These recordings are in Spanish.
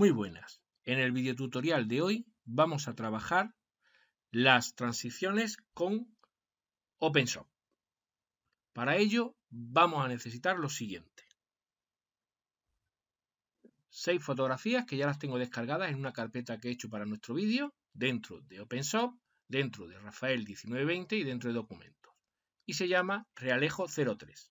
Muy buenas. En el tutorial de hoy vamos a trabajar las transiciones con OpenShop. Para ello vamos a necesitar lo siguiente. Seis fotografías que ya las tengo descargadas en una carpeta que he hecho para nuestro vídeo dentro de OpenShop, dentro de Rafael 1920 y dentro de documentos. Y se llama Realejo 03.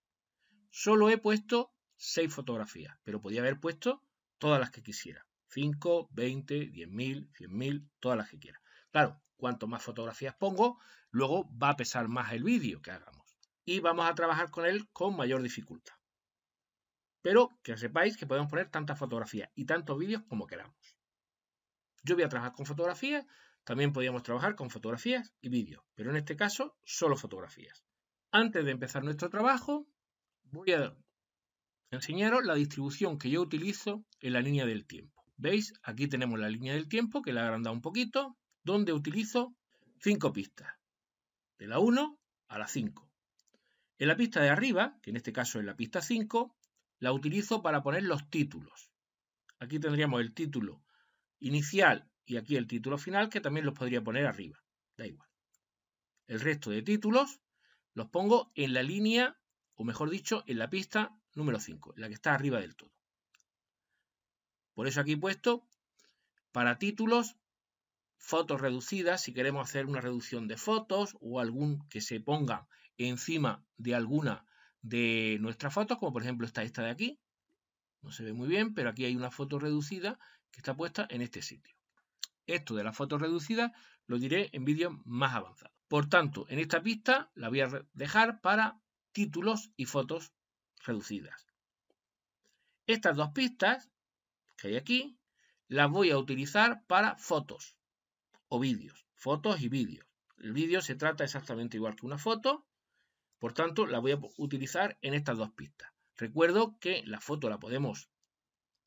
Solo he puesto seis fotografías, pero podía haber puesto todas las que quisiera. 5, 20, 10.000, 100.000, todas las que quiera. Claro, cuanto más fotografías pongo, luego va a pesar más el vídeo que hagamos. Y vamos a trabajar con él con mayor dificultad. Pero que sepáis que podemos poner tantas fotografías y tantos vídeos como queramos. Yo voy a trabajar con fotografías, también podríamos trabajar con fotografías y vídeos, pero en este caso solo fotografías. Antes de empezar nuestro trabajo, voy a enseñaros la distribución que yo utilizo en la línea del tiempo. ¿Veis? Aquí tenemos la línea del tiempo, que la he agrandado un poquito, donde utilizo cinco pistas, de la 1 a la 5. En la pista de arriba, que en este caso es la pista 5, la utilizo para poner los títulos. Aquí tendríamos el título inicial y aquí el título final, que también los podría poner arriba, da igual. El resto de títulos los pongo en la línea, o mejor dicho, en la pista número 5, la que está arriba del todo. Por eso aquí he puesto para títulos, fotos reducidas, si queremos hacer una reducción de fotos o algún que se ponga encima de alguna de nuestras fotos, como por ejemplo está esta de aquí. No se ve muy bien, pero aquí hay una foto reducida que está puesta en este sitio. Esto de las fotos reducidas lo diré en vídeos más avanzados. Por tanto, en esta pista la voy a dejar para títulos y fotos reducidas. Estas dos pistas que hay aquí, las voy a utilizar para fotos o vídeos. Fotos y vídeos. El vídeo se trata exactamente igual que una foto, por tanto la voy a utilizar en estas dos pistas. Recuerdo que la foto la podemos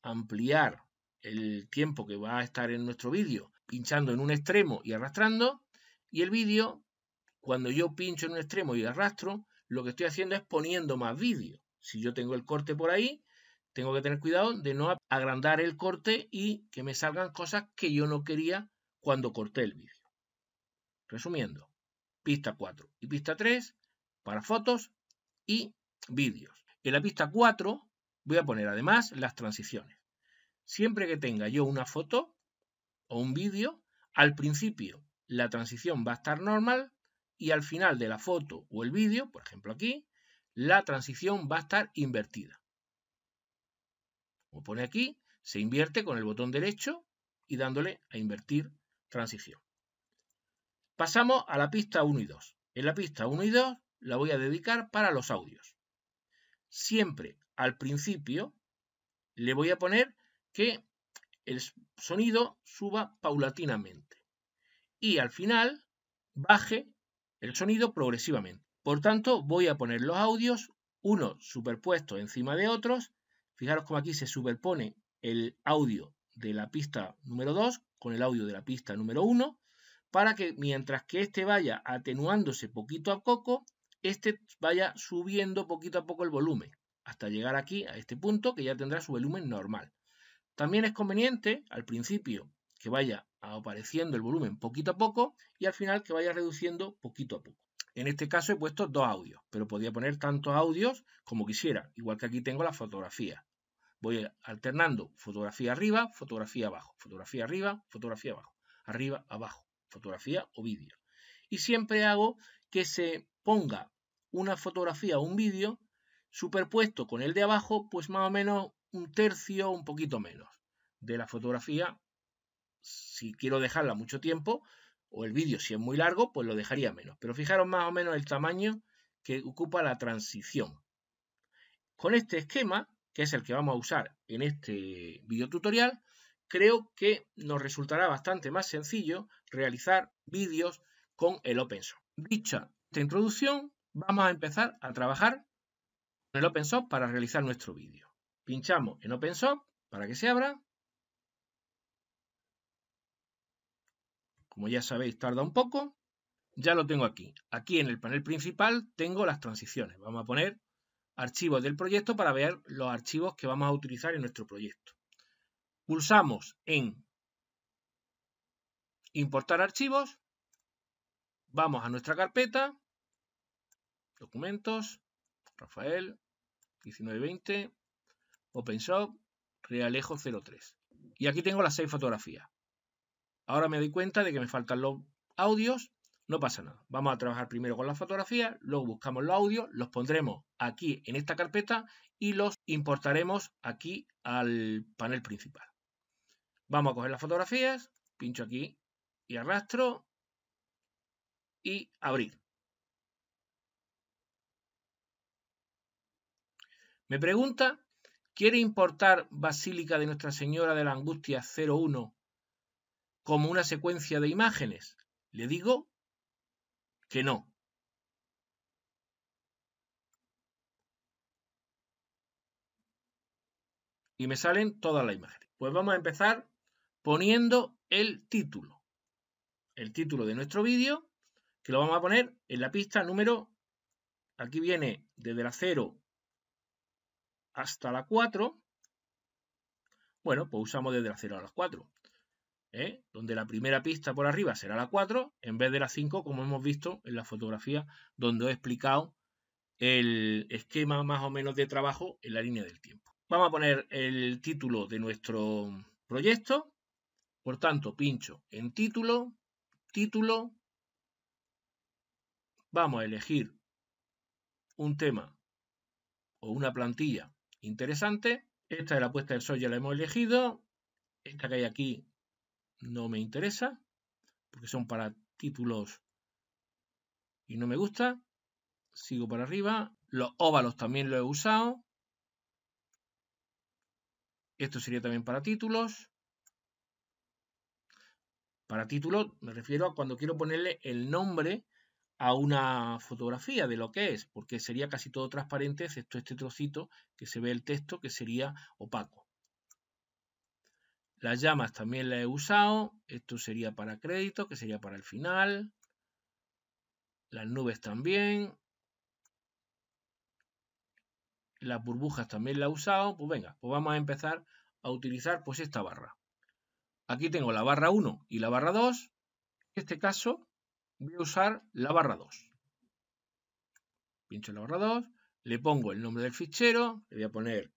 ampliar el tiempo que va a estar en nuestro vídeo pinchando en un extremo y arrastrando y el vídeo cuando yo pincho en un extremo y arrastro lo que estoy haciendo es poniendo más vídeo. Si yo tengo el corte por ahí, tengo que tener cuidado de no agrandar el corte y que me salgan cosas que yo no quería cuando corté el vídeo. Resumiendo, pista 4 y pista 3 para fotos y vídeos. En la pista 4 voy a poner además las transiciones. Siempre que tenga yo una foto o un vídeo, al principio la transición va a estar normal y al final de la foto o el vídeo, por ejemplo aquí, la transición va a estar invertida. Como pone aquí, se invierte con el botón derecho y dándole a invertir transición. Pasamos a la pista 1 y 2. En la pista 1 y 2 la voy a dedicar para los audios. Siempre al principio le voy a poner que el sonido suba paulatinamente y al final baje el sonido progresivamente. Por tanto, voy a poner los audios unos superpuestos encima de otros Fijaros como aquí se superpone el audio de la pista número 2 con el audio de la pista número 1 para que mientras que este vaya atenuándose poquito a poco, este vaya subiendo poquito a poco el volumen hasta llegar aquí a este punto que ya tendrá su volumen normal. También es conveniente al principio que vaya apareciendo el volumen poquito a poco y al final que vaya reduciendo poquito a poco. En este caso he puesto dos audios, pero podía poner tantos audios como quisiera, igual que aquí tengo la fotografía voy alternando fotografía arriba, fotografía abajo, fotografía arriba, fotografía abajo, arriba, abajo, fotografía o vídeo. Y siempre hago que se ponga una fotografía o un vídeo superpuesto con el de abajo, pues más o menos un tercio, un poquito menos de la fotografía. Si quiero dejarla mucho tiempo, o el vídeo si es muy largo, pues lo dejaría menos. Pero fijaros más o menos el tamaño que ocupa la transición. Con este esquema que es el que vamos a usar en este tutorial. creo que nos resultará bastante más sencillo realizar vídeos con el source Dicha esta introducción, vamos a empezar a trabajar con el source para realizar nuestro vídeo. Pinchamos en source para que se abra. Como ya sabéis, tarda un poco. Ya lo tengo aquí. Aquí en el panel principal tengo las transiciones. Vamos a poner archivos del proyecto para ver los archivos que vamos a utilizar en nuestro proyecto. Pulsamos en importar archivos, vamos a nuestra carpeta, documentos, Rafael, 1920, OpenShop, Realejo 03. Y aquí tengo las seis fotografías. Ahora me doy cuenta de que me faltan los audios no pasa nada. Vamos a trabajar primero con las fotografías, luego buscamos los audios, los pondremos aquí en esta carpeta y los importaremos aquí al panel principal. Vamos a coger las fotografías, pincho aquí y arrastro y abrir. Me pregunta, ¿quiere importar Basílica de Nuestra Señora de la Angustia 01 como una secuencia de imágenes? Le digo que no. Y me salen todas las imágenes. Pues vamos a empezar poniendo el título. El título de nuestro vídeo, que lo vamos a poner en la pista número... Aquí viene desde la 0 hasta la 4. Bueno, pues usamos desde la 0 a las 4. ¿eh? donde la primera pista por arriba será la 4 en vez de la 5 como hemos visto en la fotografía donde he explicado el esquema más o menos de trabajo en la línea del tiempo. Vamos a poner el título de nuestro proyecto. Por tanto, pincho en título, título. Vamos a elegir un tema o una plantilla interesante. Esta de la puesta del sol ya la hemos elegido. Esta que hay aquí no me interesa, porque son para títulos y no me gusta. Sigo para arriba. Los óvalos también lo he usado. Esto sería también para títulos. Para títulos me refiero a cuando quiero ponerle el nombre a una fotografía de lo que es, porque sería casi todo transparente, excepto este trocito que se ve el texto que sería opaco. Las llamas también las he usado. Esto sería para crédito, que sería para el final. Las nubes también. Las burbujas también las he usado. Pues venga, pues vamos a empezar a utilizar pues esta barra. Aquí tengo la barra 1 y la barra 2. En este caso voy a usar la barra 2. Pincho la barra 2, le pongo el nombre del fichero, le voy a poner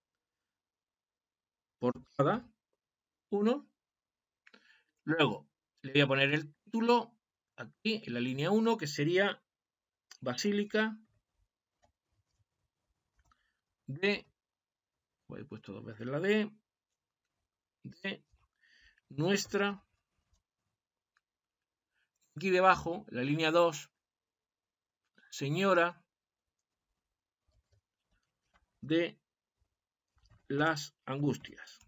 portada, 1. Luego le voy a poner el título aquí en la línea 1, que sería Basílica de, voy a puesto dos veces la D, de nuestra, aquí debajo, la línea 2, señora de las angustias.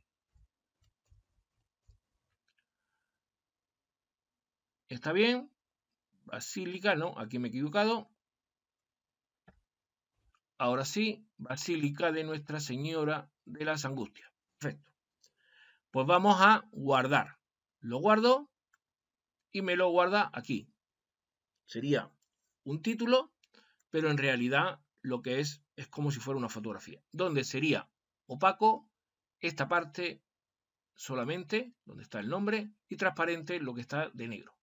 Está bien. Basílica, no, aquí me he equivocado. Ahora sí, Basílica de Nuestra Señora de las Angustias. Perfecto. Pues vamos a guardar. Lo guardo y me lo guarda aquí. Sería un título, pero en realidad lo que es es como si fuera una fotografía, donde sería opaco esta parte solamente, donde está el nombre, y transparente lo que está de negro.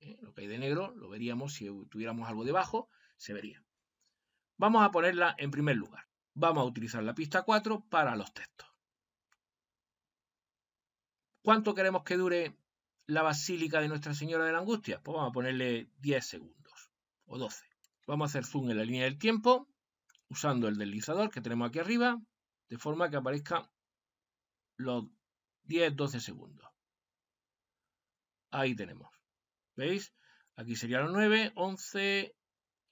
¿eh? lo que hay de negro lo veríamos si tuviéramos algo debajo, se vería. Vamos a ponerla en primer lugar. Vamos a utilizar la pista 4 para los textos. ¿Cuánto queremos que dure la Basílica de Nuestra Señora de la Angustia? Pues vamos a ponerle 10 segundos o 12. Vamos a hacer zoom en la línea del tiempo usando el deslizador que tenemos aquí arriba, de forma que aparezca los 10-12 segundos. Ahí tenemos. ¿Veis? Aquí sería los 9, 11,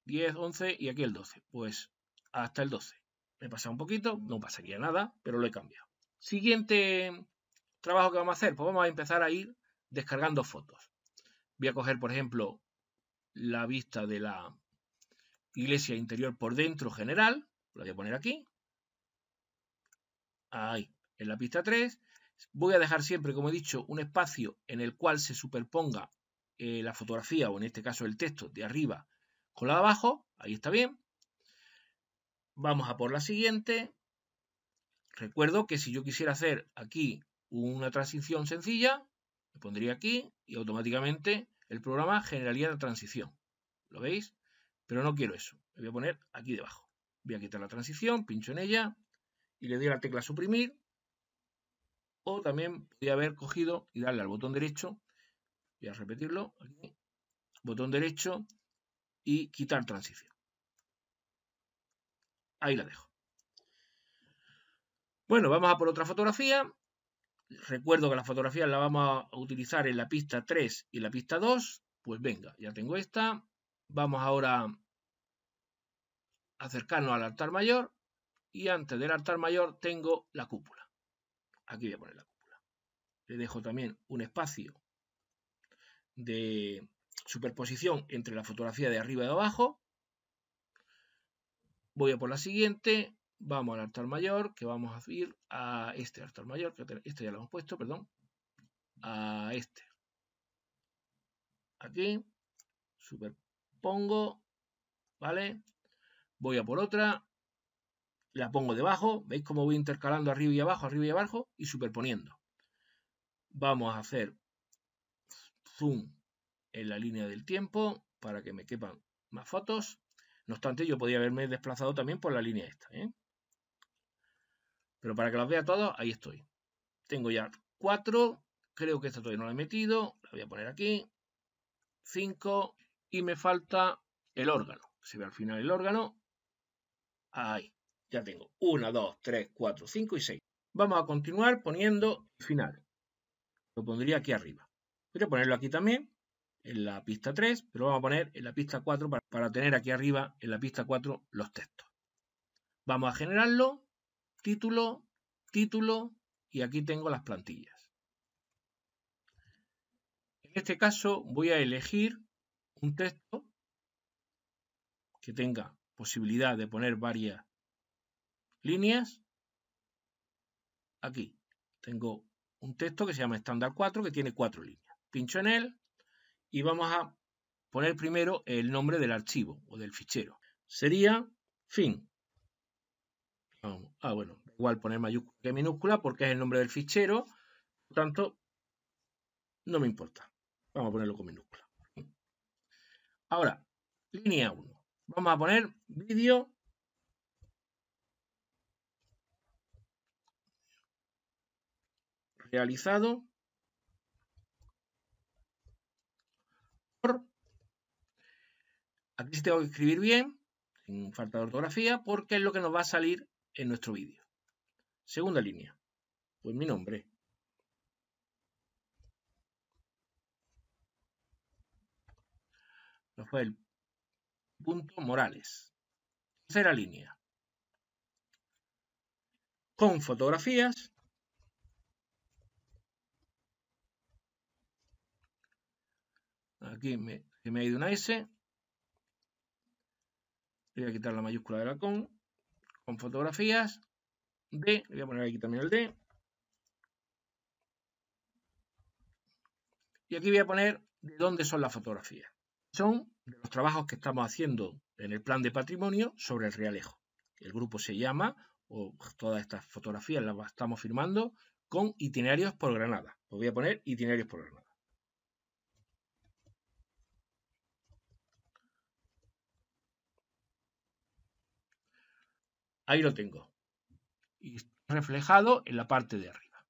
10, 11 y aquí el 12. Pues hasta el 12. Me he pasado un poquito, no pasaría nada, pero lo he cambiado. Siguiente trabajo que vamos a hacer, pues vamos a empezar a ir descargando fotos. Voy a coger, por ejemplo, la vista de la iglesia interior por dentro general. La voy a poner aquí. Ahí, en la pista 3. Voy a dejar siempre, como he dicho, un espacio en el cual se superponga eh, la fotografía o en este caso el texto de arriba con la de abajo, ahí está bien. Vamos a por la siguiente. Recuerdo que si yo quisiera hacer aquí una transición sencilla, me pondría aquí y automáticamente el programa generaría la transición. ¿Lo veis? Pero no quiero eso. me voy a poner aquí debajo. Voy a quitar la transición, pincho en ella y le doy a la tecla suprimir. O también podría haber cogido y darle al botón derecho voy a repetirlo, botón derecho y quitar transición. Ahí la dejo. Bueno, vamos a por otra fotografía. Recuerdo que la fotografía la vamos a utilizar en la pista 3 y la pista 2. Pues venga, ya tengo esta. Vamos ahora a acercarnos al altar mayor. Y antes del altar mayor tengo la cúpula. Aquí voy a poner la cúpula. Le dejo también un espacio de superposición entre la fotografía de arriba y de abajo. Voy a por la siguiente, vamos al altar mayor, que vamos a ir a este altar mayor, que este ya lo hemos puesto, perdón, a este. Aquí, superpongo, ¿vale? Voy a por otra, la pongo debajo, ¿veis cómo voy intercalando arriba y abajo, arriba y abajo y superponiendo? Vamos a hacer zoom en la línea del tiempo para que me quepan más fotos. No obstante, yo podría haberme desplazado también por la línea esta. ¿eh? Pero para que las vea todas, ahí estoy. Tengo ya cuatro. Creo que esta todavía no la he metido. La voy a poner aquí. 5. Y me falta el órgano. Se ve al final el órgano. Ahí. Ya tengo 1, 2, 3, 4, 5 y 6. Vamos a continuar poniendo final. Lo pondría aquí arriba. Voy a ponerlo aquí también, en la pista 3, pero vamos a poner en la pista 4 para, para tener aquí arriba, en la pista 4, los textos. Vamos a generarlo, título, título, y aquí tengo las plantillas. En este caso voy a elegir un texto que tenga posibilidad de poner varias líneas. Aquí tengo un texto que se llama estándar 4 que tiene cuatro líneas pincho en él y vamos a poner primero el nombre del archivo o del fichero. Sería fin. Ah, bueno, igual poner mayúscula que minúscula porque es el nombre del fichero, por tanto, no me importa. Vamos a ponerlo con minúscula. Ahora, línea 1. Vamos a poner vídeo realizado Aquí sí tengo que escribir bien, sin falta de ortografía, porque es lo que nos va a salir en nuestro vídeo. Segunda línea. Pues mi nombre. el Punto Morales. Tercera línea. Con fotografías. Aquí me, me ha ido una S le voy a quitar la mayúscula de la con, con fotografías, D, voy a poner aquí también el D, y aquí voy a poner de dónde son las fotografías. Son de los trabajos que estamos haciendo en el plan de patrimonio sobre el Realejo. El grupo se llama, o todas estas fotografías las estamos firmando, con itinerarios por Granada. Os voy a poner itinerarios por Granada. Ahí lo tengo. Y reflejado en la parte de arriba.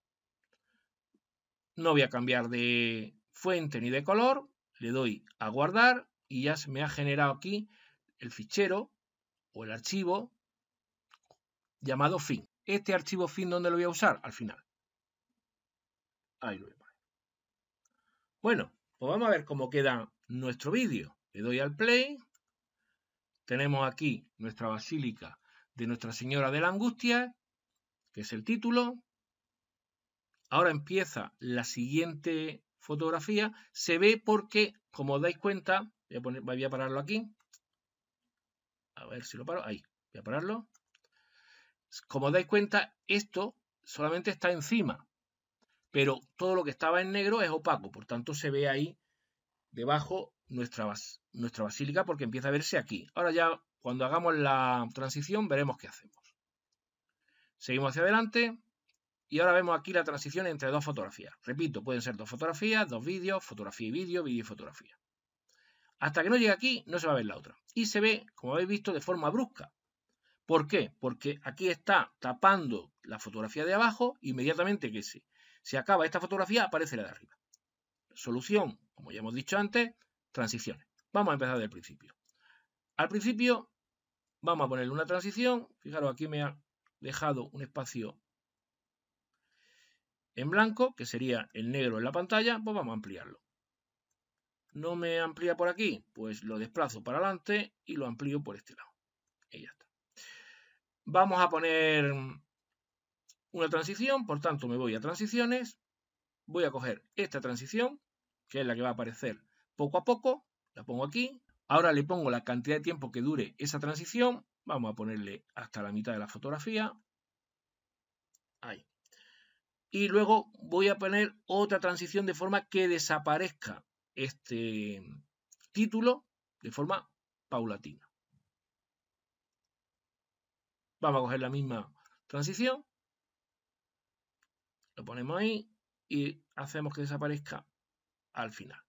No voy a cambiar de fuente ni de color. Le doy a guardar y ya se me ha generado aquí el fichero o el archivo llamado fin. Este archivo fin, ¿dónde lo voy a usar? Al final. Ahí lo voy Bueno, pues vamos a ver cómo queda nuestro vídeo. Le doy al play. Tenemos aquí nuestra basílica de Nuestra Señora de la Angustia, que es el título. Ahora empieza la siguiente fotografía. Se ve porque, como os dais cuenta, voy a, pararlo aquí. A ver si lo paro. Ahí, voy a pararlo. Como os dais cuenta, esto solamente está encima. Pero todo lo que estaba en negro es opaco. Por tanto, se ve ahí debajo nuestra, nuestra basílica porque empieza a verse aquí. Ahora ya cuando hagamos la transición veremos qué hacemos. Seguimos hacia adelante y ahora vemos aquí la transición entre dos fotografías. Repito, pueden ser dos fotografías, dos vídeos, fotografía y vídeo, vídeo y fotografía. Hasta que no llegue aquí no se va a ver la otra. Y se ve, como habéis visto, de forma brusca. ¿Por qué? Porque aquí está tapando la fotografía de abajo, inmediatamente que se, se acaba esta fotografía aparece la de arriba. Solución, como ya hemos dicho antes, transiciones. Vamos a empezar del principio. Al principio Vamos a ponerle una transición. Fijaros, aquí me ha dejado un espacio en blanco, que sería el negro en la pantalla. Pues vamos a ampliarlo. No me amplía por aquí, pues lo desplazo para adelante y lo amplío por este lado. Y ya está. Vamos a poner una transición, por tanto me voy a transiciones. Voy a coger esta transición, que es la que va a aparecer poco a poco. La pongo aquí, Ahora le pongo la cantidad de tiempo que dure esa transición. Vamos a ponerle hasta la mitad de la fotografía. Ahí. Y luego voy a poner otra transición de forma que desaparezca este título de forma paulatina. Vamos a coger la misma transición. Lo ponemos ahí y hacemos que desaparezca al final.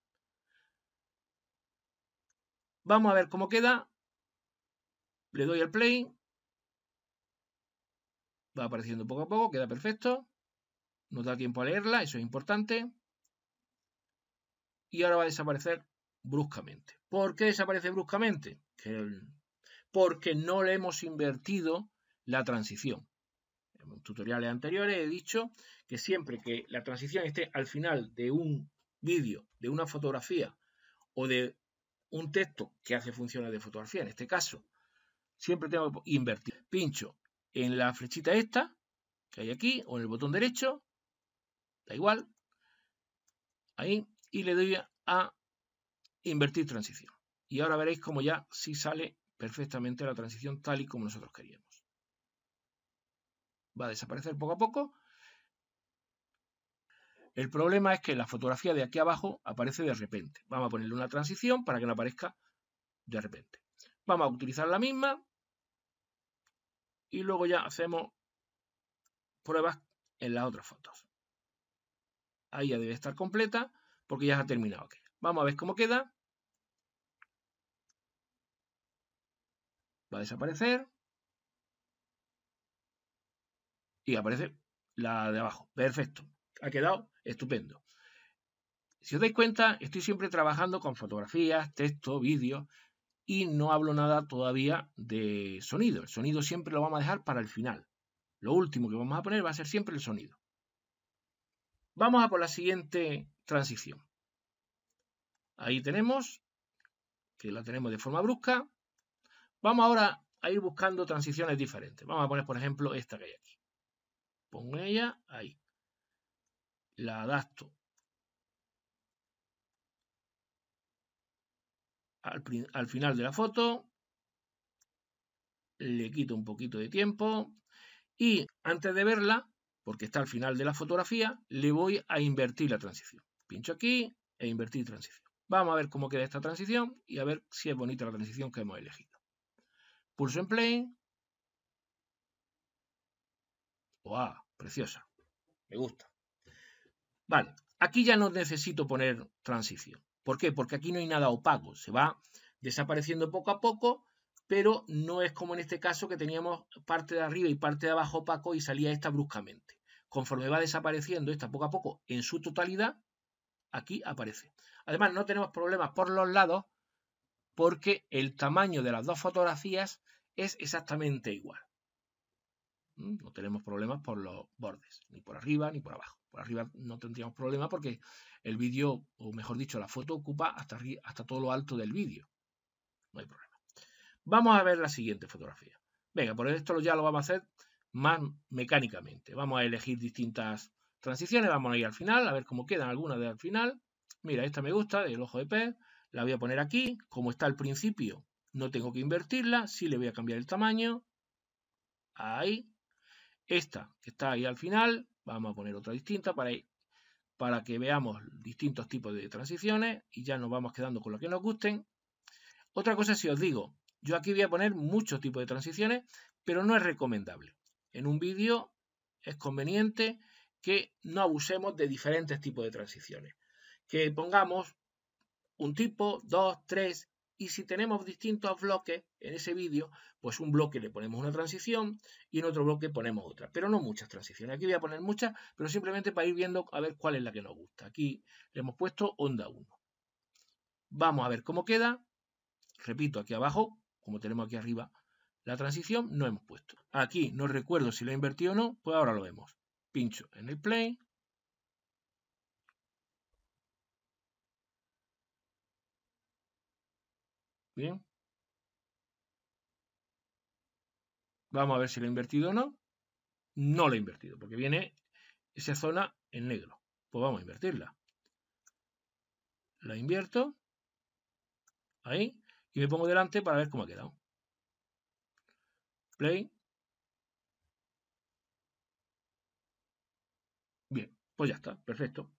Vamos a ver cómo queda. Le doy al play. Va apareciendo poco a poco, queda perfecto. Nos da tiempo a leerla, eso es importante. Y ahora va a desaparecer bruscamente. ¿Por qué desaparece bruscamente? Porque no le hemos invertido la transición. En tutoriales anteriores he dicho que siempre que la transición esté al final de un vídeo, de una fotografía o de un texto que hace funciones de fotografía, en este caso, siempre tengo que invertir. Pincho en la flechita esta, que hay aquí, o en el botón derecho, da igual, ahí, y le doy a invertir transición. Y ahora veréis cómo ya sí sale perfectamente la transición tal y como nosotros queríamos. Va a desaparecer poco a poco el problema es que la fotografía de aquí abajo aparece de repente. Vamos a ponerle una transición para que no aparezca de repente. Vamos a utilizar la misma y luego ya hacemos pruebas en las otras fotos. Ahí ya debe estar completa porque ya se ha terminado Vamos a ver cómo queda. Va a desaparecer. Y aparece la de abajo. Perfecto. Ha quedado Estupendo. Si os dais cuenta, estoy siempre trabajando con fotografías, texto, vídeo y no hablo nada todavía de sonido. El sonido siempre lo vamos a dejar para el final. Lo último que vamos a poner va a ser siempre el sonido. Vamos a por la siguiente transición. Ahí tenemos, que la tenemos de forma brusca. Vamos ahora a ir buscando transiciones diferentes. Vamos a poner, por ejemplo, esta que hay aquí. Pongo ella ahí la adapto al, final de la foto, le quito un poquito de tiempo y antes de verla, porque está al final de la fotografía, le voy a invertir la transición. Pincho aquí e invertir transición. Vamos a ver cómo queda esta transición y a ver si es bonita la transición que hemos elegido. Pulso en play. oh Preciosa. Me gusta. Vale, aquí ya no necesito poner transición. ¿Por qué? Porque aquí no hay nada opaco. Se va desapareciendo poco a poco, pero no es como en este caso que teníamos parte de arriba y parte de abajo opaco y salía esta bruscamente. Conforme va desapareciendo esta poco a poco en su totalidad, aquí aparece. Además, no tenemos problemas por los lados porque el tamaño de las dos fotografías es exactamente igual. Mm, no tenemos problemas por los bordes, ni por arriba ni por abajo. Por arriba no tendríamos problema porque el vídeo, o mejor dicho, la foto ocupa hasta, hasta todo lo alto del vídeo. No hay problema. Vamos a ver la siguiente fotografía. Venga, por esto ya lo vamos a hacer más mecánicamente. Vamos a elegir distintas transiciones. Vamos a ir al final, a ver cómo quedan algunas de al final. Mira, esta me gusta, del ojo de pez. La voy a poner aquí. Como está al principio, no tengo que invertirla. Sí le voy a cambiar el tamaño. Ahí. Esta que está ahí al final, vamos a poner otra distinta para, para que veamos distintos tipos de transiciones y ya nos vamos quedando con lo que nos gusten. Otra cosa si os digo, yo aquí voy a poner muchos tipos de transiciones, pero no es recomendable. En un vídeo es conveniente que no abusemos de diferentes tipos de transiciones. Que pongamos un tipo, dos, tres, y si tenemos distintos bloques en ese vídeo, pues un bloque le ponemos una transición y en otro bloque ponemos otra, pero no muchas transiciones. Aquí voy a poner muchas, pero simplemente para ir viendo a ver cuál es la que nos gusta. Aquí le hemos puesto onda 1. Vamos a ver cómo queda. Repito, aquí abajo, como tenemos aquí arriba, la transición no hemos puesto. Aquí no recuerdo si lo he invertido o no, pues ahora lo vemos. Pincho en el play, Bien. Vamos a ver si lo he invertido o no. No lo he invertido, porque viene esa zona en negro. Pues vamos a invertirla. La invierto. Ahí. Y me pongo delante para ver cómo ha quedado. Play. Bien, pues ya está, perfecto.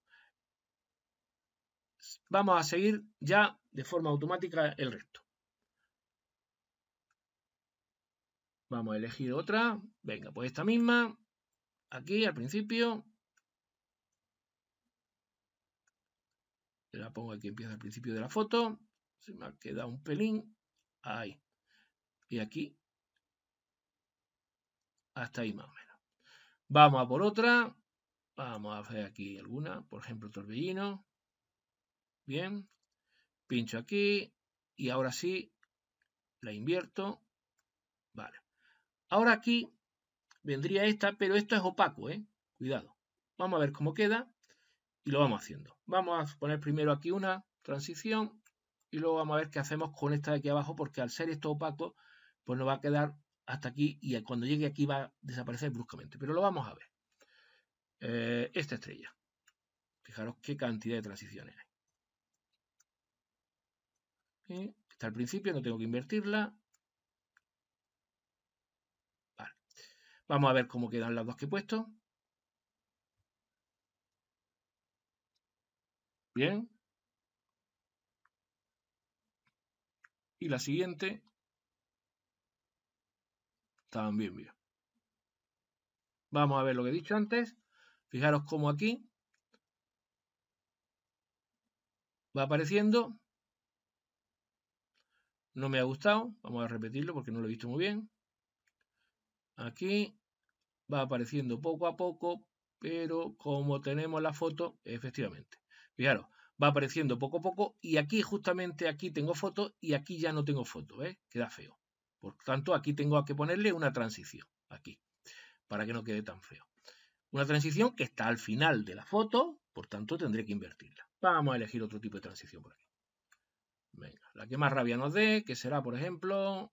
Vamos a seguir ya de forma automática el resto. Vamos a elegir otra. Venga, pues esta misma. Aquí al principio. La pongo aquí, empieza al principio de la foto. Se me ha quedado un pelín. Ahí. Y aquí. Hasta ahí más o menos. Vamos a por otra. Vamos a hacer aquí alguna. Por ejemplo, torbellino. Bien. Pincho aquí. Y ahora sí. La invierto. Vale. Ahora aquí vendría esta, pero esto es opaco, ¿eh? Cuidado. Vamos a ver cómo queda y lo vamos haciendo. Vamos a poner primero aquí una transición y luego vamos a ver qué hacemos con esta de aquí abajo porque al ser esto opaco, pues nos va a quedar hasta aquí y cuando llegue aquí va a desaparecer bruscamente. Pero lo vamos a ver. Eh, esta estrella. Fijaros qué cantidad de transiciones hay. Eh, está al principio, no tengo que invertirla. Vamos a ver cómo quedan las dos que he puesto. Bien. Y la siguiente. También bien. Vamos a ver lo que he dicho antes. Fijaros cómo aquí va apareciendo. No me ha gustado. Vamos a repetirlo porque no lo he visto muy bien. Aquí va apareciendo poco a poco, pero como tenemos la foto, efectivamente. Fijaros, va apareciendo poco a poco y aquí justamente aquí tengo foto y aquí ya no tengo foto, ¿eh? Queda feo. Por tanto, aquí tengo que ponerle una transición, aquí, para que no quede tan feo. Una transición que está al final de la foto, por tanto tendré que invertirla. Vamos a elegir otro tipo de transición por aquí. Venga, la que más rabia nos dé, que será, por ejemplo,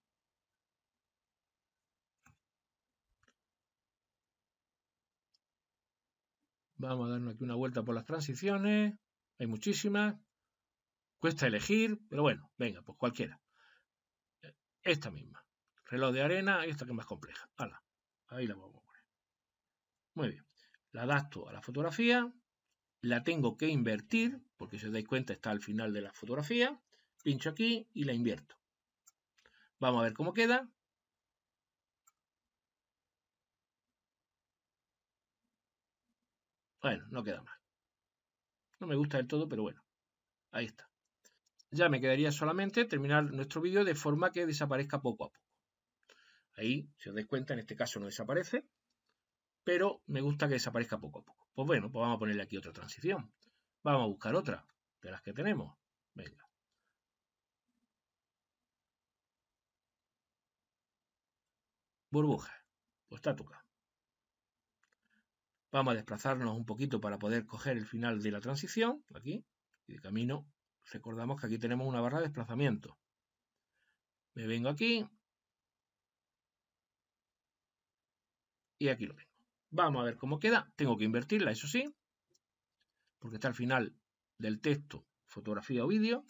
Vamos a darnos aquí una vuelta por las transiciones. Hay muchísimas. Cuesta elegir, pero bueno, venga, pues cualquiera. Esta misma. Reloj de arena, esta que es más compleja. ahí la vamos a poner. Muy bien. La adapto a la fotografía. La tengo que invertir, porque si os dais cuenta está al final de la fotografía. Pincho aquí y la invierto. Vamos a ver cómo queda. Bueno, no queda mal. No me gusta del todo, pero bueno. Ahí está. Ya me quedaría solamente terminar nuestro vídeo de forma que desaparezca poco a poco. Ahí, si os dais cuenta, en este caso no desaparece, pero me gusta que desaparezca poco a poco. Pues bueno, pues vamos a ponerle aquí otra transición. Vamos a buscar otra de las que tenemos. Venga. Burbuja. Pues está tocado. Vamos a desplazarnos un poquito para poder coger el final de la transición, aquí, y de camino recordamos que aquí tenemos una barra de desplazamiento. Me vengo aquí y aquí lo tengo. Vamos a ver cómo queda. Tengo que invertirla, eso sí, porque está al final del texto, fotografía o vídeo.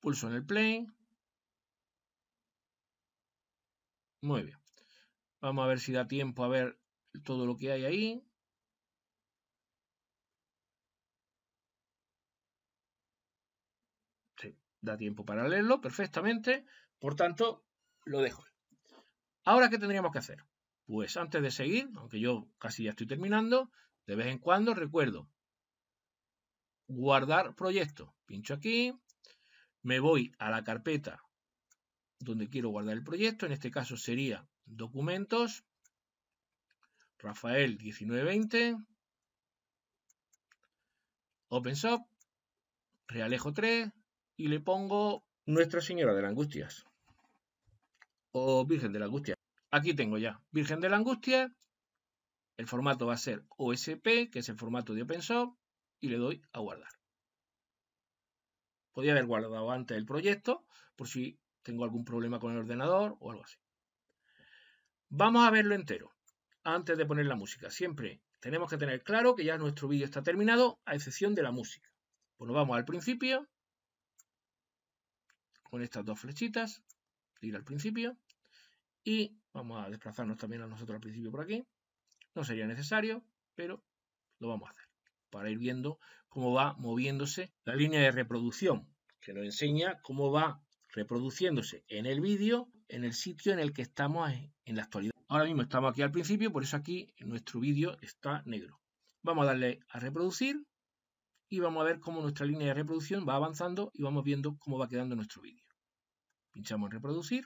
Pulso en el play. Muy bien. Vamos a ver si da tiempo a ver todo lo que hay ahí. Sí, da tiempo para leerlo perfectamente. Por tanto, lo dejo. Ahora, ¿qué tendríamos que hacer? Pues antes de seguir, aunque yo casi ya estoy terminando, de vez en cuando recuerdo guardar proyecto. Pincho aquí, me voy a la carpeta donde quiero guardar el proyecto, en este caso sería documentos, Rafael 1920, OpenShop, Realejo 3 y le pongo Nuestra Señora de las Angustias o Virgen de la Angustia. Aquí tengo ya Virgen de la Angustia, el formato va a ser OSP, que es el formato de OpenShop, y le doy a guardar. Podría haber guardado antes el proyecto por si tengo algún problema con el ordenador o algo así. Vamos a verlo entero antes de poner la música. Siempre tenemos que tener claro que ya nuestro vídeo está terminado, a excepción de la música. Bueno, pues vamos al principio, con estas dos flechitas, ir al principio, y vamos a desplazarnos también a nosotros al principio por aquí. No sería necesario, pero lo vamos a hacer, para ir viendo cómo va moviéndose la línea de reproducción, que nos enseña cómo va reproduciéndose en el vídeo en el sitio en el que estamos en la actualidad. Ahora mismo estamos aquí al principio, por eso aquí nuestro vídeo está negro. Vamos a darle a reproducir y vamos a ver cómo nuestra línea de reproducción va avanzando y vamos viendo cómo va quedando nuestro vídeo. Pinchamos en reproducir,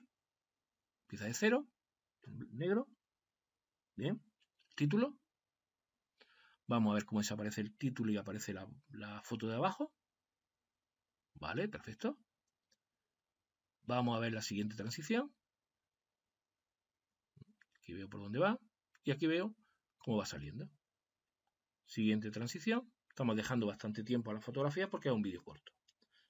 empieza de cero, negro, bien, título. Vamos a ver cómo desaparece el título y aparece la, la foto de abajo. Vale, perfecto. Vamos a ver la siguiente transición. Aquí veo por dónde va y aquí veo cómo va saliendo. Siguiente transición. Estamos dejando bastante tiempo a la fotografía porque es un vídeo corto.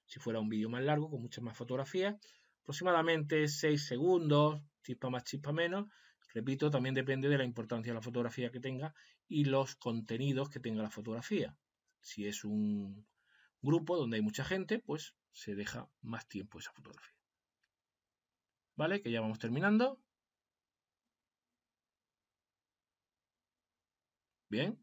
Si fuera un vídeo más largo, con muchas más fotografías, aproximadamente 6 segundos, chispa más, chispa menos. Repito, también depende de la importancia de la fotografía que tenga y los contenidos que tenga la fotografía. Si es un grupo donde hay mucha gente, pues se deja más tiempo esa fotografía. ¿vale? Que ya vamos terminando. Bien.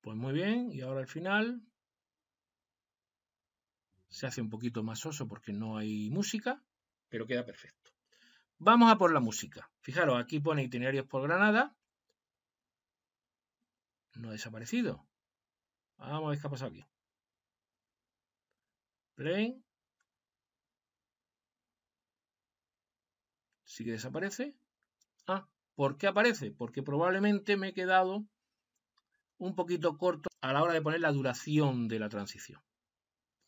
Pues muy bien, y ahora al final se hace un poquito más oso porque no hay música, pero queda perfecto. Vamos a por la música. Fijaros, aquí pone itinerarios por Granada. No ha desaparecido. Ah, vamos a ver qué ha pasado aquí. Plane. Sí que desaparece. Ah, ¿por qué aparece? Porque probablemente me he quedado un poquito corto a la hora de poner la duración de la transición.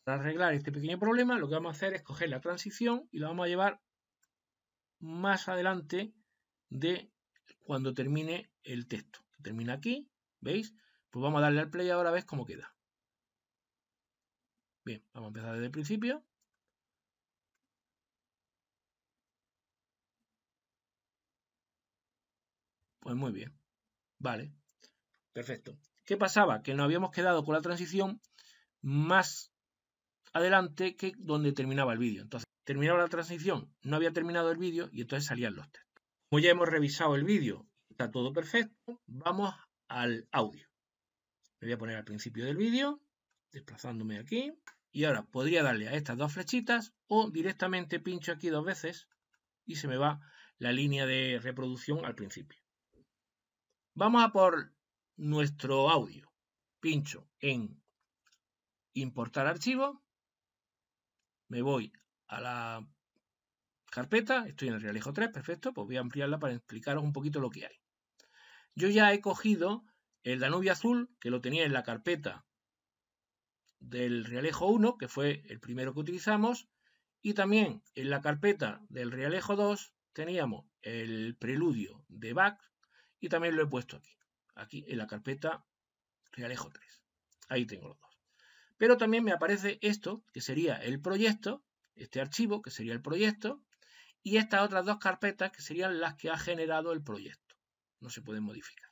Para arreglar este pequeño problema, lo que vamos a hacer es coger la transición y la vamos a llevar más adelante de cuando termine el texto. Termina aquí, ¿veis? Pues vamos a darle al play ahora a ver cómo queda. Bien, vamos a empezar desde el principio. Pues muy bien. Vale. Perfecto. ¿Qué pasaba? Que nos habíamos quedado con la transición más adelante que donde terminaba el vídeo. Entonces, terminaba la transición, no había terminado el vídeo y entonces salían los textos. Como ya hemos revisado el vídeo, está todo perfecto, vamos al audio me voy a poner al principio del vídeo, desplazándome aquí. Y ahora podría darle a estas dos flechitas o directamente pincho aquí dos veces y se me va la línea de reproducción al principio. Vamos a por nuestro audio. Pincho en importar archivo. Me voy a la carpeta. Estoy en el Realejo 3, perfecto. Pues voy a ampliarla para explicaros un poquito lo que hay. Yo ya he cogido el Danubio Azul, que lo tenía en la carpeta del Realejo 1, que fue el primero que utilizamos, y también en la carpeta del Realejo 2 teníamos el preludio de Bach, y también lo he puesto aquí, aquí en la carpeta Realejo 3. Ahí tengo los dos. Pero también me aparece esto, que sería el proyecto, este archivo, que sería el proyecto, y estas otras dos carpetas, que serían las que ha generado el proyecto. No se pueden modificar.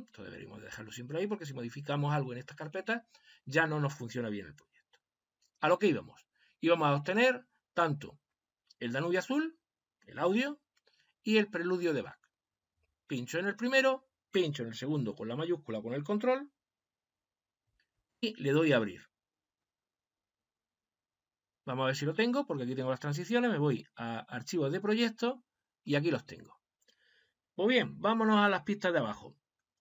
Esto deberíamos dejarlo siempre ahí porque si modificamos algo en estas carpetas ya no nos funciona bien el proyecto. A lo que íbamos. Íbamos a obtener tanto el Danubio Azul, el audio, y el preludio de Bach. Pincho en el primero, pincho en el segundo con la mayúscula con el control y le doy a abrir. Vamos a ver si lo tengo, porque aquí tengo las transiciones, me voy a archivos de proyecto y aquí los tengo. Muy pues bien, vámonos a las pistas de abajo.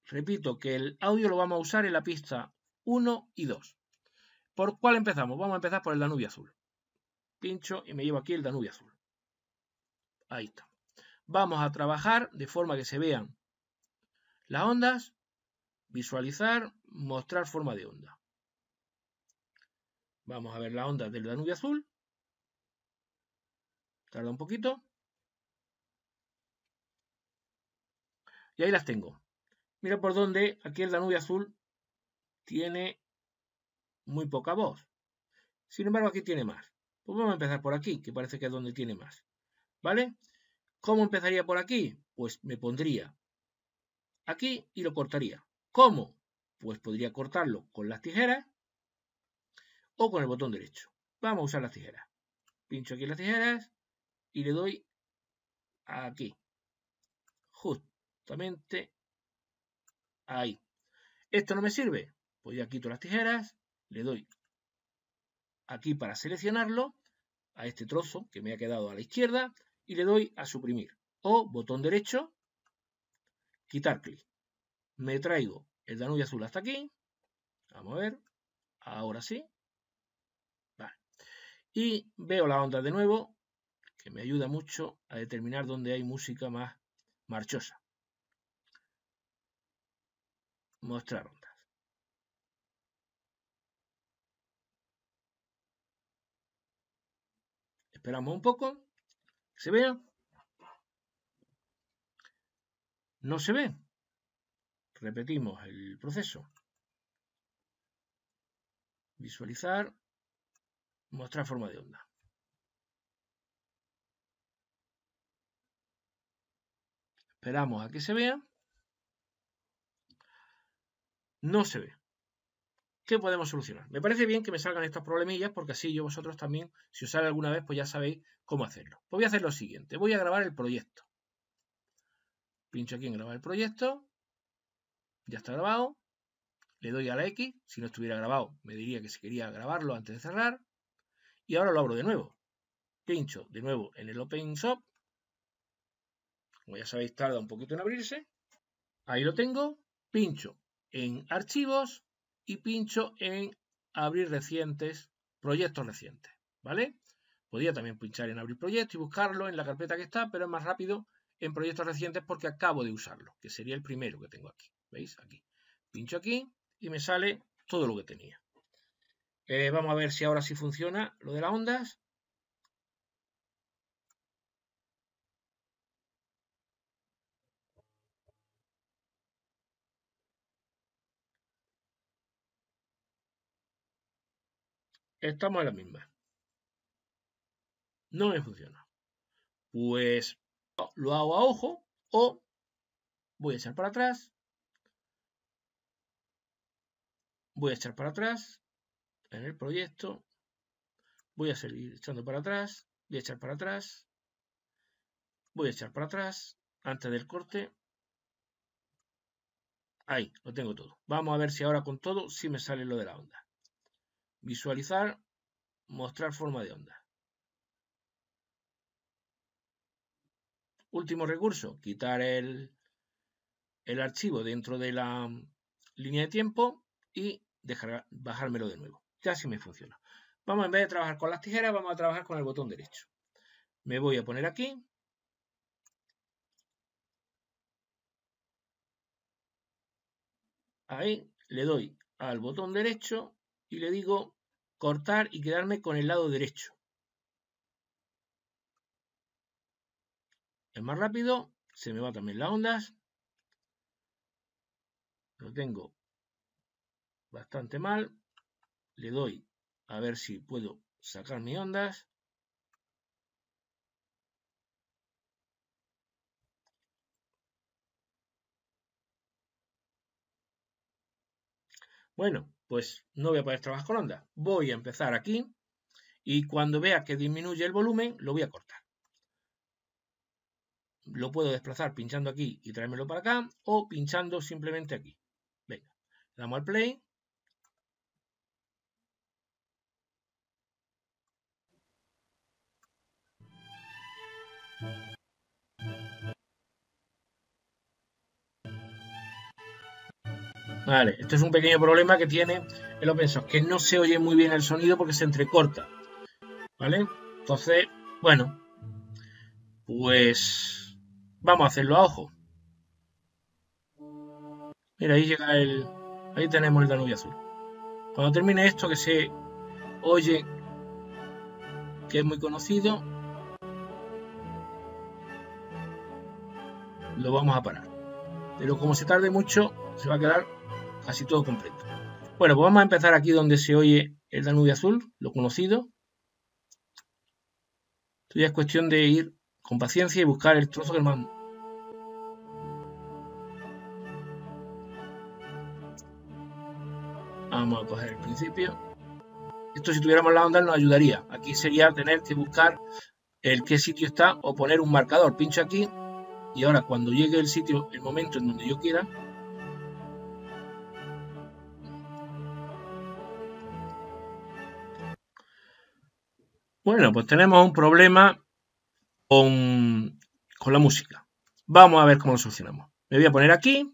Repito que el audio lo vamos a usar en la pista 1 y 2. ¿Por cuál empezamos? Vamos a empezar por el Danubio Azul. Pincho y me llevo aquí el Danubio Azul. Ahí está. Vamos a trabajar de forma que se vean las ondas, visualizar, mostrar forma de onda. Vamos a ver las ondas del Danubio Azul. Tarda un poquito. Y ahí las tengo. Mira por dónde aquí el Danubio Azul tiene muy poca voz. Sin embargo, aquí tiene más. Pues vamos a empezar por aquí, que parece que es donde tiene más. ¿Vale? ¿Cómo empezaría por aquí? Pues me pondría aquí y lo cortaría. ¿Cómo? Pues podría cortarlo con las tijeras o con el botón derecho. Vamos a usar las tijeras. Pincho aquí las tijeras y le doy aquí. Justamente Ahí. Esto no me sirve. Pues ya quito las tijeras, le doy aquí para seleccionarlo, a este trozo que me ha quedado a la izquierda, y le doy a suprimir. O botón derecho, quitar clic. Me traigo el Danubio azul hasta aquí. Vamos a ver. Ahora sí. Vale. Y veo la onda de nuevo, que me ayuda mucho a determinar dónde hay música más marchosa mostrar ondas. Esperamos un poco. ¿Se vea? No se ve. Repetimos el proceso. Visualizar. Mostrar forma de onda. Esperamos a que se vea no se ve. ¿Qué podemos solucionar? Me parece bien que me salgan estas problemillas porque así yo vosotros también, si os sale alguna vez, pues ya sabéis cómo hacerlo. Pues voy a hacer lo siguiente, voy a grabar el proyecto. Pincho aquí en grabar el proyecto, ya está grabado, le doy a la X, si no estuviera grabado me diría que se quería grabarlo antes de cerrar, y ahora lo abro de nuevo. Pincho de nuevo en el Open Shop, como ya sabéis tarda un poquito en abrirse, ahí lo tengo, pincho en archivos y pincho en abrir recientes, proyectos recientes, ¿vale? Podría también pinchar en abrir proyecto y buscarlo en la carpeta que está, pero es más rápido en proyectos recientes porque acabo de usarlo, que sería el primero que tengo aquí, ¿veis? Aquí. Pincho aquí y me sale todo lo que tenía. Eh, vamos a ver si ahora sí funciona lo de las ondas. Estamos a la misma. No me funciona. Pues lo hago a ojo o voy a echar para atrás. Voy a echar para atrás en el proyecto. Voy a seguir echando para atrás. Voy a echar para atrás. Voy a echar para atrás antes del corte. Ahí, lo tengo todo. Vamos a ver si ahora con todo sí me sale lo de la onda. Visualizar, mostrar forma de onda. Último recurso, quitar el, archivo dentro de la mm, línea de tiempo y dejar, bajármelo de nuevo. Ya sí me funciona. Vamos, en vez de trabajar con las tijeras, vamos a trabajar con el botón derecho. Me voy a poner aquí. Ahí le doy al botón derecho y le digo cortar y quedarme con el lado derecho. Es más rápido, se me va también las ondas. Lo tengo bastante mal. Le doy a ver si puedo sacar mis ondas. Bueno, pues no voy a poder trabajar con onda. Voy a empezar aquí y cuando vea que disminuye el volumen, lo voy a cortar. Lo puedo desplazar pinchando aquí y tráemelo para acá o pinchando simplemente aquí. Venga, damos al play Vale, esto es un pequeño problema que tiene el OpenSource, que no se oye muy bien el sonido porque se entrecorta. ¿Vale? Entonces, bueno, pues vamos a hacerlo a ojo. Mira, ahí llega el... Ahí tenemos el Danubio Azul. Cuando termine esto que se oye, que es muy conocido, lo vamos a parar. Pero como se tarde mucho, se va a quedar casi todo completo. Bueno, pues vamos a empezar aquí donde se oye el Danubio Azul, lo conocido. Esto ya es cuestión de ir con paciencia y buscar el trozo que mando Vamos a coger el principio. Esto si tuviéramos la onda nos ayudaría. Aquí sería tener que buscar el qué sitio está o poner un marcador. Pincho aquí y ahora cuando llegue el sitio, el momento en donde yo quiera, Bueno, pues tenemos un problema con, la música. Vamos a ver cómo lo solucionamos. Me voy a poner aquí,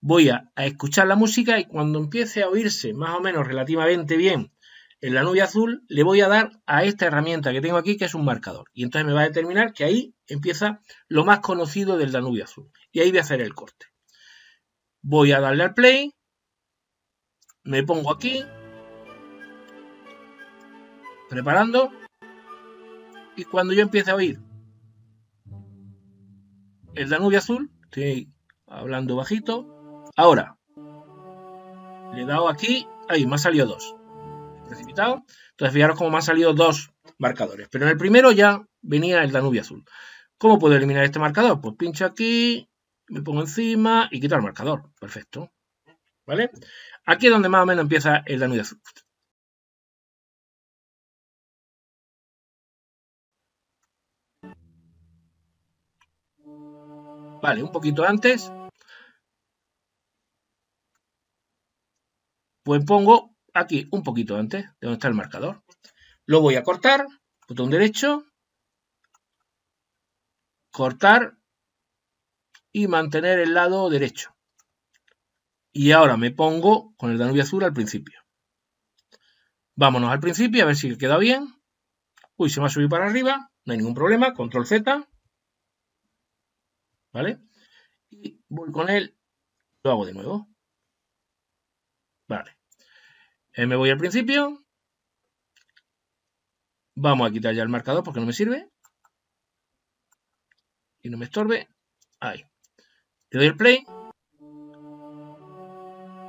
voy a, escuchar la música y cuando empiece a oírse más o menos relativamente bien en la nube azul, le voy a dar a esta herramienta que tengo aquí, que es un marcador. Y entonces me va a determinar que ahí empieza lo más conocido del Danubio Azul. Y ahí voy a hacer el corte. Voy a darle al play. Me pongo aquí. Preparando y cuando yo empiece a oír el Danubio Azul, estoy hablando bajito, ahora le he dado aquí, ahí me han salido dos, precipitado, entonces fijaros cómo me han salido dos marcadores, pero en el primero ya venía el Danubio Azul. ¿Cómo puedo eliminar este marcador? Pues pincho aquí, me pongo encima y quito el marcador, perfecto, ¿vale? Aquí es donde más o menos empieza el Danubio Azul. Vale, un poquito antes. Pues pongo aquí un poquito antes de donde está el marcador. Lo voy a cortar, botón derecho, cortar y mantener el lado derecho. Y ahora me pongo con el Danubio azul al principio. Vámonos al principio a ver si queda bien. Uy, se me ha subido para arriba, no hay ningún problema, control Z. ¿vale? Y voy con él, lo hago de nuevo. Vale. Eh, me voy al principio. Vamos a quitar ya el marcador porque no me sirve. Y no me estorbe. Ahí. Le doy el play.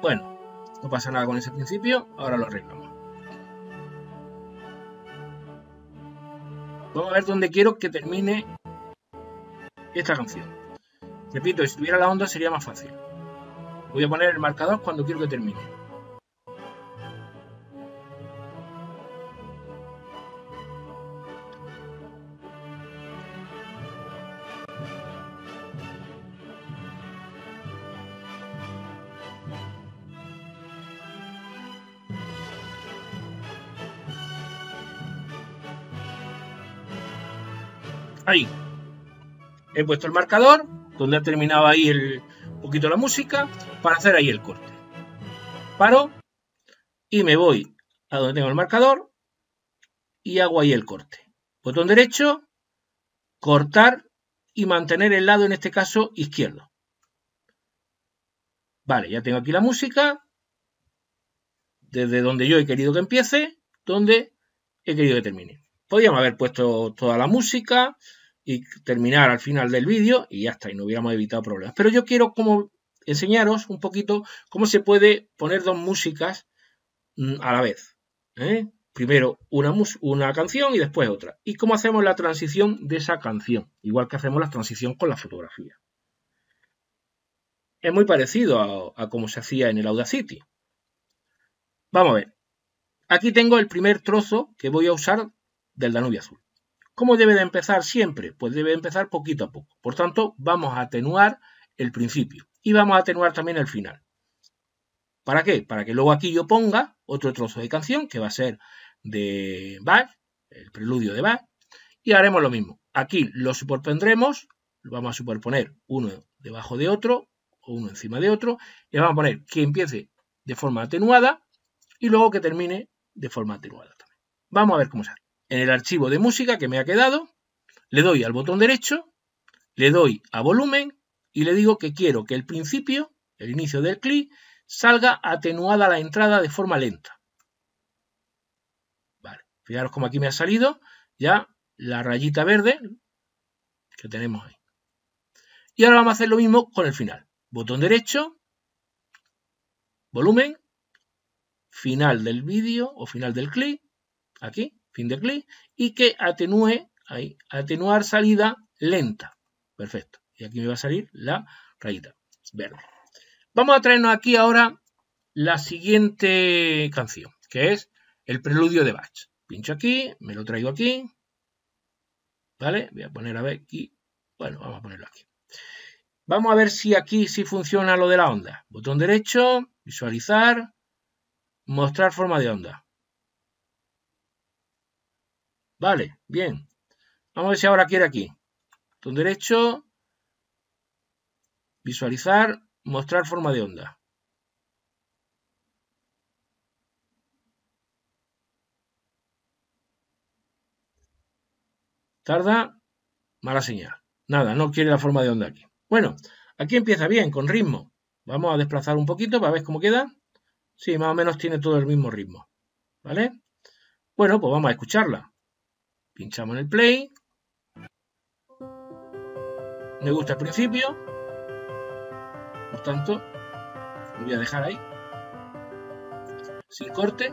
Bueno, no pasa nada con ese principio. Ahora lo arreglamos. Vamos a ver dónde quiero que termine esta canción. Repito, si tuviera la onda sería más fácil. Voy a poner el marcador cuando quiero que termine. Ahí. He puesto el marcador donde ha terminado ahí el poquito la música, para hacer ahí el corte. Paro y me voy a donde tengo el marcador y hago ahí el corte. Botón derecho, cortar y mantener el lado, en este caso, izquierdo. Vale, ya tengo aquí la música, desde donde yo he querido que empiece, donde he querido que termine. Podríamos haber puesto toda la música, y terminar al final del vídeo y ya está, y no hubiéramos evitado problemas. Pero yo quiero como enseñaros un poquito cómo se puede poner dos músicas mm, a la vez. ¿eh? Primero una, una canción y después otra. Y cómo hacemos la transición de esa canción, igual que hacemos la transición con la fotografía. Es muy parecido a, cómo se hacía en el Audacity. Vamos a ver. Aquí tengo el primer trozo que voy a usar del Danubio Azul. ¿Cómo debe de empezar siempre? Pues debe empezar poquito a poco. Por tanto, vamos a atenuar el principio y vamos a atenuar también el final. ¿Para qué? Para que luego aquí yo ponga otro trozo de canción que va a ser de Bach, el preludio de Bach, y haremos lo mismo. Aquí lo superpondremos, lo vamos a superponer uno debajo de otro o uno encima de otro, y vamos a poner que empiece de forma atenuada y luego que termine de forma atenuada también. Vamos a ver cómo sale en el archivo de música que me ha quedado, le doy al botón derecho, le doy a volumen y le digo que quiero que el principio, el inicio del clic, salga atenuada la entrada de forma lenta. Vale, fijaros como aquí me ha salido ya la rayita verde que tenemos ahí. Y ahora vamos a hacer lo mismo con el final. Botón derecho, volumen, final del vídeo o final del clic, aquí, fin de clic, y que atenúe, ahí, atenuar salida lenta. Perfecto. Y aquí me va a salir la rayita verde. Vamos a traernos aquí ahora la siguiente canción, que es el preludio de Bach. Pincho aquí, me lo traigo aquí. ¿Vale? Voy a poner a ver aquí. Bueno, vamos a ponerlo aquí. Vamos a ver si aquí sí funciona lo de la onda. Botón derecho, visualizar, mostrar forma de onda. Vale, bien. Vamos a ver si ahora quiere aquí. Botón derecho, visualizar, mostrar forma de onda. Tarda, mala señal. Nada, no quiere la forma de onda aquí. Bueno, aquí empieza bien, con ritmo. Vamos a desplazar un poquito para ver cómo queda. Sí, más o menos tiene todo el mismo ritmo. ¿Vale? Bueno, pues vamos a escucharla. Pinchamos en el play. Me gusta el principio. Por tanto, lo voy a dejar ahí. Sin corte.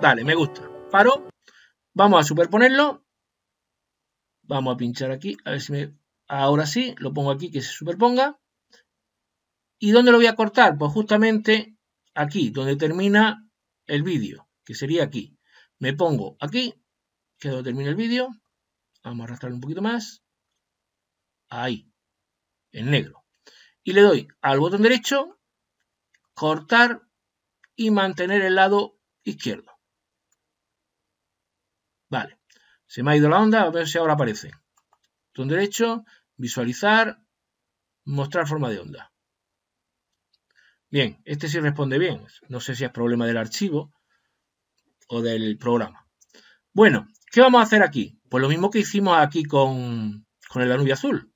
Vale, me gusta. Paro. Vamos a superponerlo. Vamos a pinchar aquí. A ver si me... Ahora sí, lo pongo aquí que se superponga. ¿Y dónde lo voy a cortar? Pues justamente aquí, donde termina el vídeo, que sería aquí. Me pongo aquí, que es donde termina el vídeo. Vamos a arrastrar un poquito más. Ahí, en negro. Y le doy al botón derecho, cortar y mantener el lado izquierdo. Vale, se me ha ido la onda, a ver si ahora aparece. Botón derecho, visualizar, mostrar forma de onda. Bien, este sí responde bien. No sé si es problema del archivo o del programa. Bueno, ¿qué vamos a hacer aquí? Pues lo mismo que hicimos aquí con, con el Azul.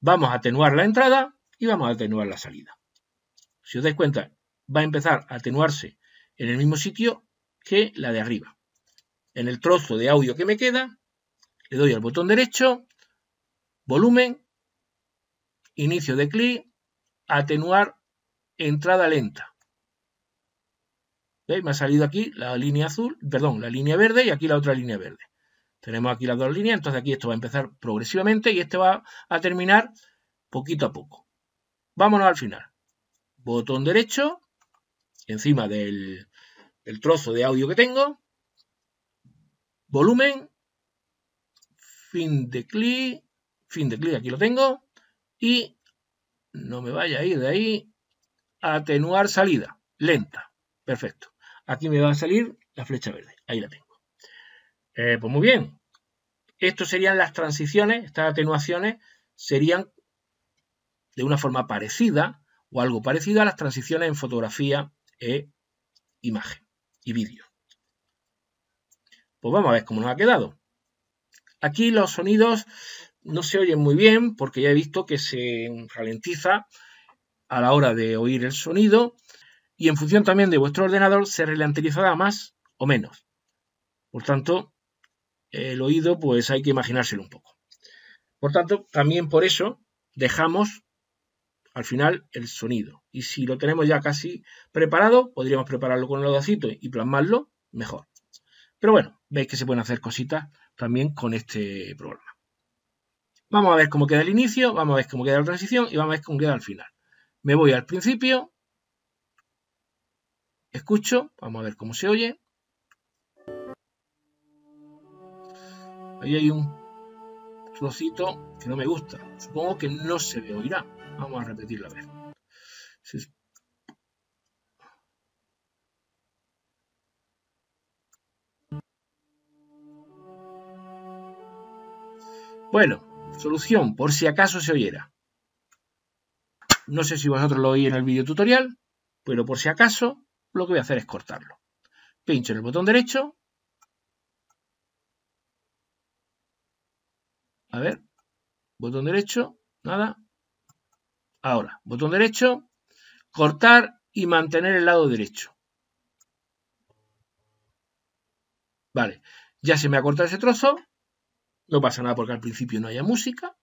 Vamos a atenuar la entrada y vamos a atenuar la salida. Si os dais cuenta, va a empezar a atenuarse en el mismo sitio que la de arriba. En el trozo de audio que me queda, le doy al botón derecho, volumen, inicio de clic, atenuar entrada lenta. ¿Veis? Me ha salido aquí la línea azul, perdón, la línea verde y aquí la otra línea verde. Tenemos aquí las dos líneas, entonces aquí esto va a empezar progresivamente y este va a terminar poquito a poco. Vámonos al final. Botón derecho, encima del, del trozo de audio que tengo. Volumen, fin de clic, fin de clic, aquí lo tengo. Y no me vaya a ir de ahí, atenuar salida, lenta. Perfecto. Aquí me va a salir la flecha verde. Ahí la tengo. Eh, pues muy bien. Estas serían las transiciones, estas atenuaciones serían de una forma parecida o algo parecido a las transiciones en fotografía e imagen y vídeo. Pues vamos a ver cómo nos ha quedado. Aquí los sonidos no se oyen muy bien porque ya he visto que se ralentiza a la hora de oír el sonido y en función también de vuestro ordenador se ralentizará más o menos. Por tanto, el oído pues hay que imaginárselo un poco. Por tanto, también por eso dejamos al final el sonido. Y si lo tenemos ya casi preparado, podríamos prepararlo con el audacito y plasmarlo mejor. Pero bueno, veis que se pueden hacer cositas también con este programa. Vamos a ver cómo queda el inicio, vamos a ver cómo queda la transición y vamos a ver cómo queda el final. Me voy al principio. Escucho. Vamos a ver cómo se oye. Ahí hay un trocito que no me gusta. Supongo que no se oirá. Vamos a repetirlo a ver. Bueno, solución, por si acaso se oyera. No sé si vosotros lo oí en el vídeo tutorial, pero por si acaso, lo que voy a hacer es cortarlo. Pincho en el botón derecho. A ver, botón derecho, nada. Ahora, botón derecho, cortar y mantener el lado derecho. Vale, ya se me ha cortado ese trozo. No pasa nada porque al principio no haya música.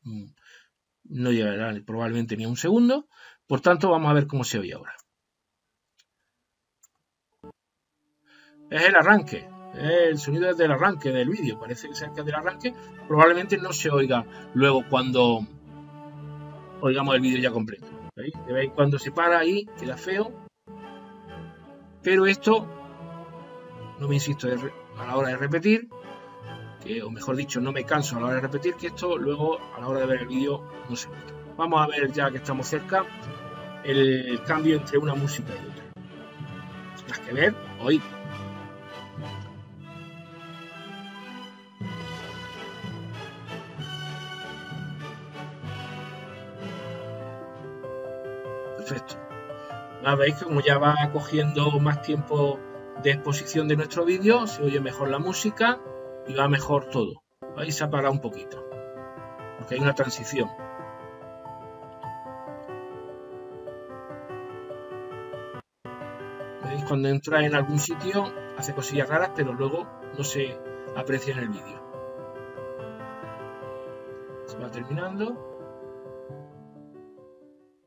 Mm no llegará probablemente ni un segundo. Por tanto, vamos a ver cómo se oye ahora. Es el arranque, el sonido es del arranque del vídeo, parece que cerca del arranque. Probablemente no se oiga luego cuando oigamos el vídeo ya completo. ¿Veis? Cuando se para ahí queda feo. Pero esto, no me insisto a la hora de repetir, que, o mejor dicho, no me canso a la hora de repetir que esto luego a la hora de ver el vídeo no se nota. Vamos a ver ya que estamos cerca el cambio entre una música y otra. Las que ver, hoy Perfecto. Ya veis que como ya va cogiendo más tiempo de exposición de nuestro vídeo, se oye mejor la música y va mejor todo. vais a parar un poquito, porque hay una transición. ¿Veis? Cuando entra en algún sitio hace cosillas raras, pero luego no se aprecia en el vídeo. Se va terminando.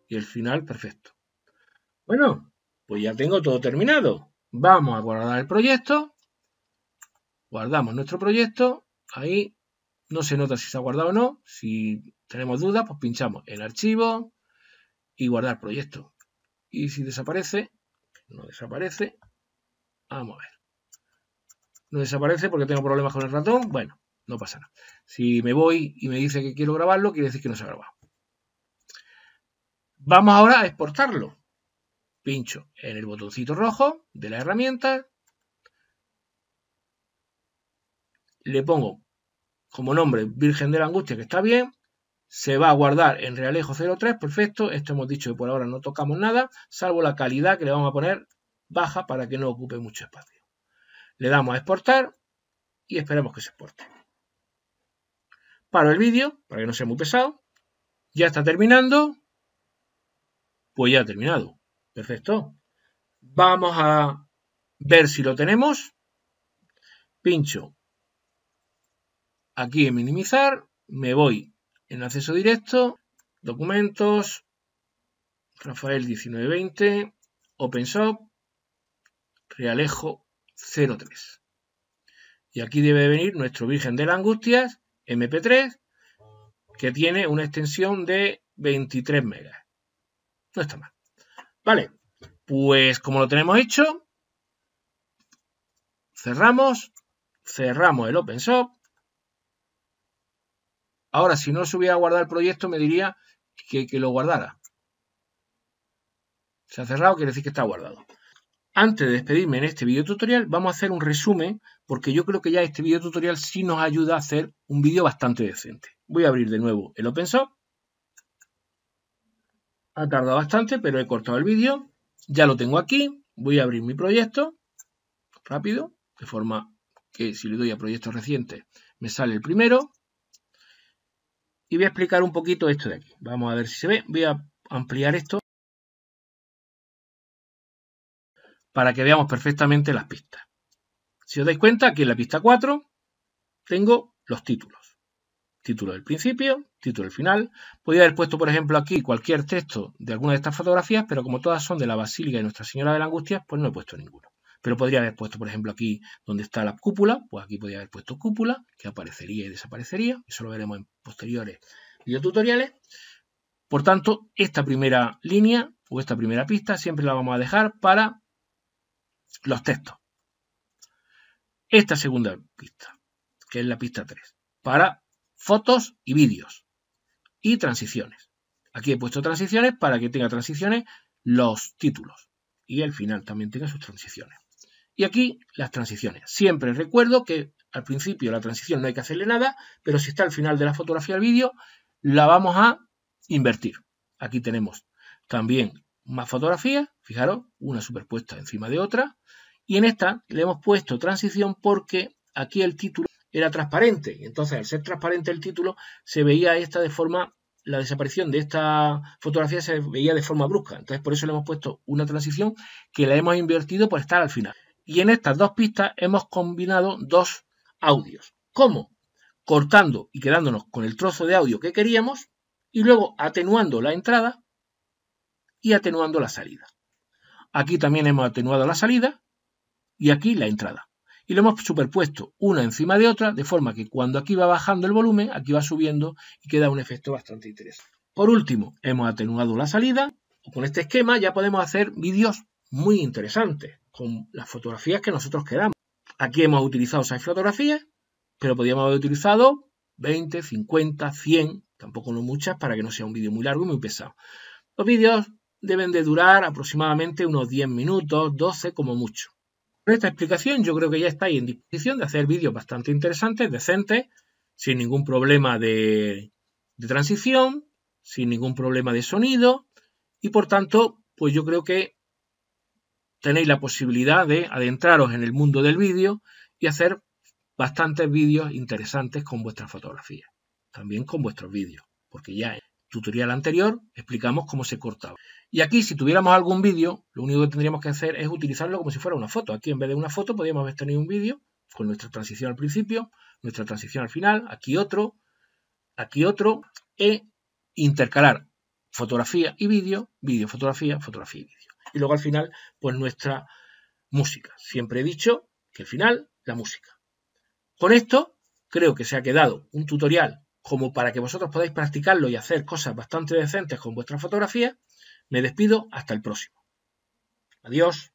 Y el final, perfecto. Bueno, pues ya tengo todo terminado. Vamos a guardar el proyecto Guardamos nuestro proyecto. Ahí no se nota si se ha guardado o no. Si tenemos dudas, pues pinchamos en archivo y guardar proyecto. Y si desaparece, no desaparece. Vamos a ver. No desaparece porque tengo problemas con el ratón. Bueno, no pasa nada. Si me voy y me dice que quiero grabarlo, quiere decir que no se ha grabado. Vamos ahora a exportarlo. Pincho en el botoncito rojo de la herramienta le pongo como nombre Virgen de la Angustia, que está bien, se va a guardar en Realejo 03, perfecto, esto hemos dicho que por ahora no tocamos nada, salvo la calidad que le vamos a poner baja para que no ocupe mucho espacio. Le damos a exportar y esperemos que se exporte. Paro el vídeo para que no sea muy pesado. Ya está terminando. Pues ya ha terminado. Perfecto. Vamos a ver si lo tenemos. Pincho Aquí en minimizar, me voy en acceso directo, documentos, Rafael 1920, OpenShop, Realejo 03. Y aquí debe venir nuestro Virgen de las Angustias, MP3, que tiene una extensión de 23 megas. No está mal. Vale, pues como lo tenemos hecho, cerramos, cerramos el OpenShop Ahora, si no subía a guardar el proyecto, me diría que, lo guardara. Se ha cerrado, quiere decir que está guardado. Antes de despedirme en este video tutorial, vamos a hacer un resumen, porque yo creo que ya este video tutorial sí nos ayuda a hacer un vídeo bastante decente. Voy a abrir de nuevo el OpenSoft. Ha tardado bastante, pero he cortado el vídeo. Ya lo tengo aquí. Voy a abrir mi proyecto rápido, de forma que si le doy a proyectos recientes me sale el primero y voy a explicar un poquito esto de aquí. Vamos a ver si se ve. Voy a ampliar esto para que veamos perfectamente las pistas. Si os dais cuenta, aquí en la pista 4 tengo los títulos. Título del principio, título del final. Podría haber puesto, por ejemplo, aquí cualquier texto de alguna de estas fotografías, pero como todas son de la Basílica de Nuestra Señora de la Angustia, pues no he puesto ninguno. Pero podría haber puesto, por ejemplo, aquí donde está la cúpula, pues aquí podría haber puesto cúpula, que aparecería y desaparecería. Eso lo veremos en posteriores videotutoriales. Por tanto, esta primera línea o esta primera pista siempre la vamos a dejar para los textos. Esta segunda pista, que es la pista 3, para fotos y vídeos y transiciones. Aquí he puesto transiciones para que tenga transiciones los títulos y el final también tenga sus transiciones. Y aquí las transiciones. Siempre recuerdo que al principio la transición no hay que hacerle nada, pero si está al final de la fotografía al vídeo, la vamos a invertir. Aquí tenemos también más fotografías, fijaros, una superpuesta encima de otra. Y en esta le hemos puesto transición porque aquí el título era transparente. Entonces, al ser transparente el título, se veía esta de forma, la desaparición de esta fotografía se veía de forma brusca. Entonces, por eso le hemos puesto una transición que la hemos invertido por estar al final. Y en estas dos pistas hemos combinado dos audios. ¿Cómo? Cortando y quedándonos con el trozo de audio que queríamos y luego atenuando la entrada y atenuando la salida. Aquí también hemos atenuado la salida y aquí la entrada. Y lo hemos superpuesto una encima de otra, de forma que cuando aquí va bajando el volumen, aquí va subiendo y queda un efecto bastante interesante. Por último, hemos atenuado la salida. Con este esquema ya podemos hacer vídeos muy interesante, con las fotografías que nosotros quedamos. Aquí hemos utilizado 6 fotografías, pero podríamos haber utilizado 20, 50, 100, tampoco no muchas, para que no sea un vídeo muy largo y muy pesado. Los vídeos deben de durar aproximadamente unos 10 minutos, 12 como mucho. Con esta explicación yo creo que ya estáis en disposición de hacer vídeos bastante interesantes, decentes, sin ningún problema de transición, sin ningún problema de sonido y por tanto, pues yo creo que tenéis la posibilidad de adentraros en el mundo del vídeo y hacer bastantes vídeos interesantes con vuestra fotografía. también con vuestros vídeos, porque ya en el tutorial anterior explicamos cómo se cortaba. Y aquí, si tuviéramos algún vídeo, lo único que tendríamos que hacer es utilizarlo como si fuera una foto. Aquí, en vez de una foto, podríamos haber tenido un vídeo con nuestra transición al principio, nuestra transición al final, aquí otro, aquí otro, e intercalar fotografía y vídeo, vídeo, fotografía, fotografía y vídeo y luego al final, pues nuestra música. Siempre he dicho que al final, la música. Con esto, creo que se ha quedado un tutorial como para que vosotros podáis practicarlo y hacer cosas bastante decentes con vuestra fotografía. Me despido, hasta el próximo. Adiós.